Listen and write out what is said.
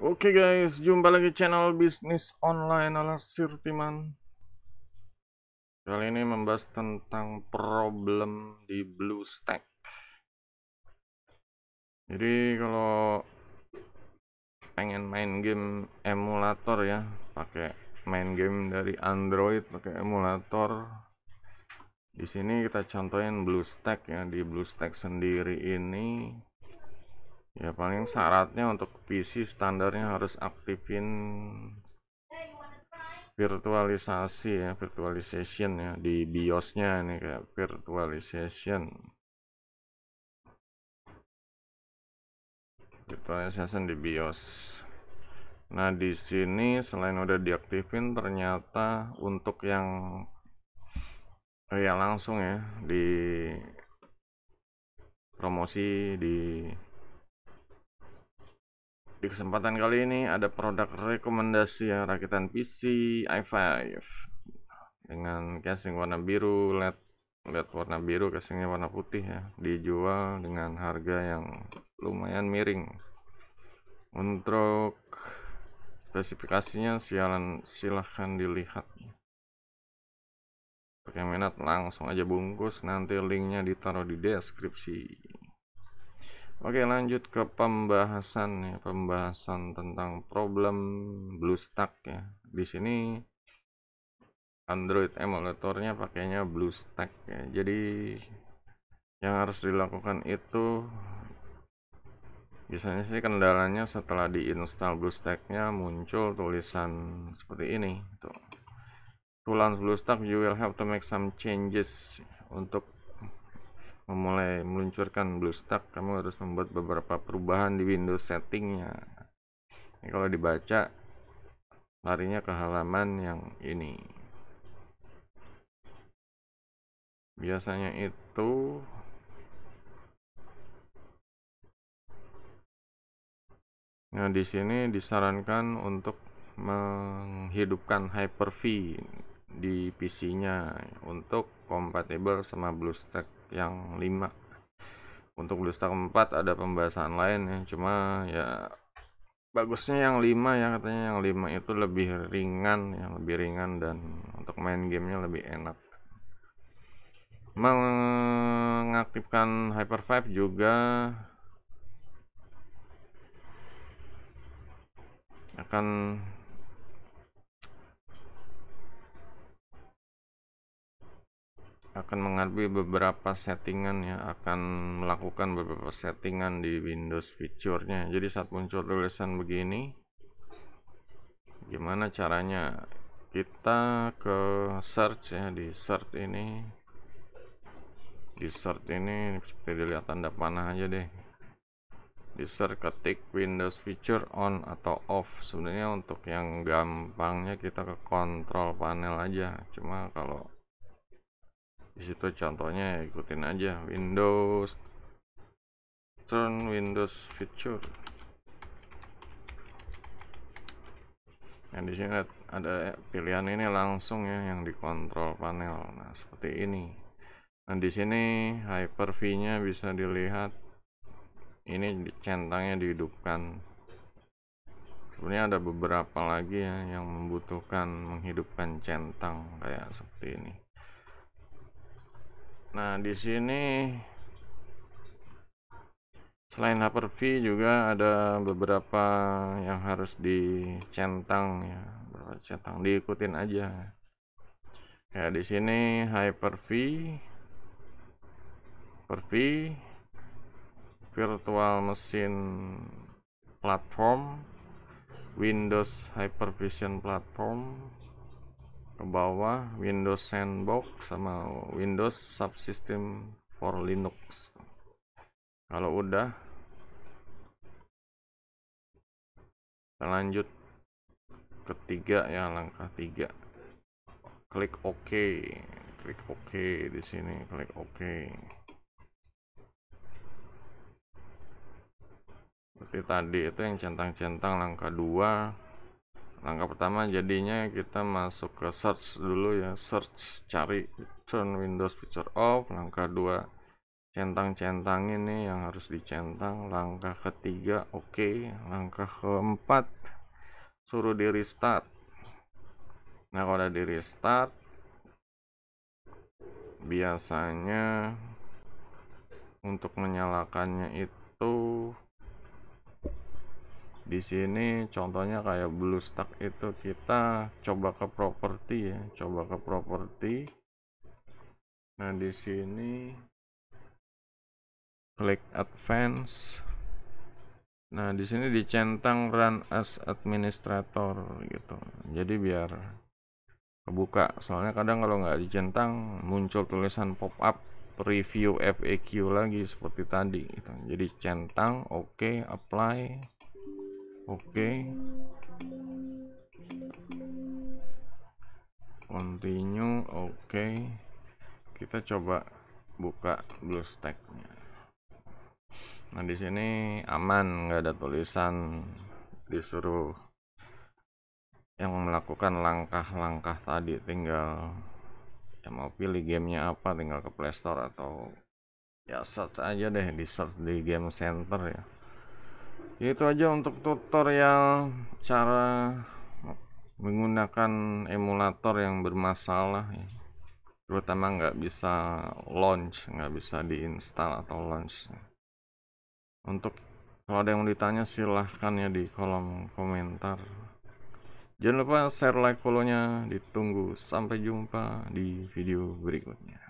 Oke okay guys, jumpa lagi channel bisnis online ala Sirtiman. Kali ini membahas tentang problem di BlueStack. Jadi kalau pengen main game emulator ya, pakai main game dari Android pakai emulator. Di sini kita contohin BlueStack ya, di BlueStack sendiri ini ya paling syaratnya untuk PC standarnya harus aktifin virtualisasi ya virtualization ya di BIOSnya ini kayak virtualization virtualization di BIOS nah di sini selain udah diaktifin ternyata untuk yang ya langsung ya di promosi di di kesempatan kali ini ada produk rekomendasi ya, rakitan PC i5 dengan casing warna biru, LED LED warna biru, casingnya warna putih ya. Dijual dengan harga yang lumayan miring. Untuk spesifikasinya sialan silahkan dilihat. Pakai minat langsung aja bungkus, nanti linknya ditaruh di deskripsi. Oke lanjut ke pembahasan ya pembahasan tentang problem BlueStack ya di sini Android emulatornya pakainya BlueStack ya jadi yang harus dilakukan itu biasanya sih kendalanya setelah diinstal BlueStacknya muncul tulisan seperti ini tuh to launch BlueStack you will have to make some changes untuk memulai meluncurkan BlueStack, kamu harus membuat beberapa perubahan di Windows settingnya. Ini kalau dibaca, larinya ke halaman yang ini. Biasanya itu Nah, di sini disarankan untuk menghidupkan Hyper-V di PC-nya untuk kompatibel sama BlueStack yang 5 untuk Blue Star 4 ada pembahasan lain ya cuma ya bagusnya yang 5 ya katanya yang 5 itu lebih ringan yang lebih ringan dan untuk main gamenya lebih enak mengaktifkan hyper 5 juga akan akan mengerti beberapa settingan ya akan melakukan beberapa settingan di Windows fiturnya jadi saat muncul tulisan begini gimana caranya kita ke search ya di search ini di search ini seperti dilihat tanda panah aja deh di search ketik Windows feature on atau off sebenarnya untuk yang gampangnya kita ke kontrol panel aja cuma kalau di situ contohnya ya, ikutin aja Windows turn Windows feature nah di sini ada pilihan ini langsung ya yang dikontrol panel nah seperti ini nah di sini Hyper-V nya bisa dilihat ini centangnya dihidupkan sebenarnya ada beberapa lagi ya yang membutuhkan menghidupkan centang kayak seperti ini Nah, di sini selain Hyper-V juga ada beberapa yang harus dicentang ya. Berapa centang diikutin aja. Ya, di sini Hyper-V Hyper-V virtual mesin platform Windows Hypervision platform ke bawah Windows Sandbox sama Windows Subsystem for Linux kalau udah lanjut ketiga ya langkah tiga klik OK klik OK di sini klik OK seperti tadi itu yang centang-centang langkah dua langkah pertama jadinya kita masuk ke search dulu ya search cari turn windows picture off langkah dua centang-centang ini yang harus dicentang langkah ketiga oke okay. langkah keempat suruh di restart nah kalau udah di restart biasanya untuk menyalakannya itu di sini contohnya kayak blue stack itu kita coba ke properti ya coba ke properti nah di sini klik advance nah di sini dicentang run as administrator gitu jadi biar kebuka soalnya kadang kalau nggak dicentang muncul tulisan pop up review FAQ lagi seperti tadi gitu. jadi centang oke okay, apply oke okay. continue oke okay. kita coba buka BlueStack-nya nah di sini aman nggak ada tulisan disuruh yang melakukan langkah-langkah tadi tinggal yang mau pilih gamenya apa tinggal ke Playstore atau ya search aja deh di search di game center ya itu aja untuk tutorial cara menggunakan emulator yang bermasalah ya. terutama nggak bisa launch nggak bisa diinstal atau launch untuk kalau ada yang mau ditanya silahkan ya di kolom komentar jangan lupa share like follownya ditunggu sampai jumpa di video berikutnya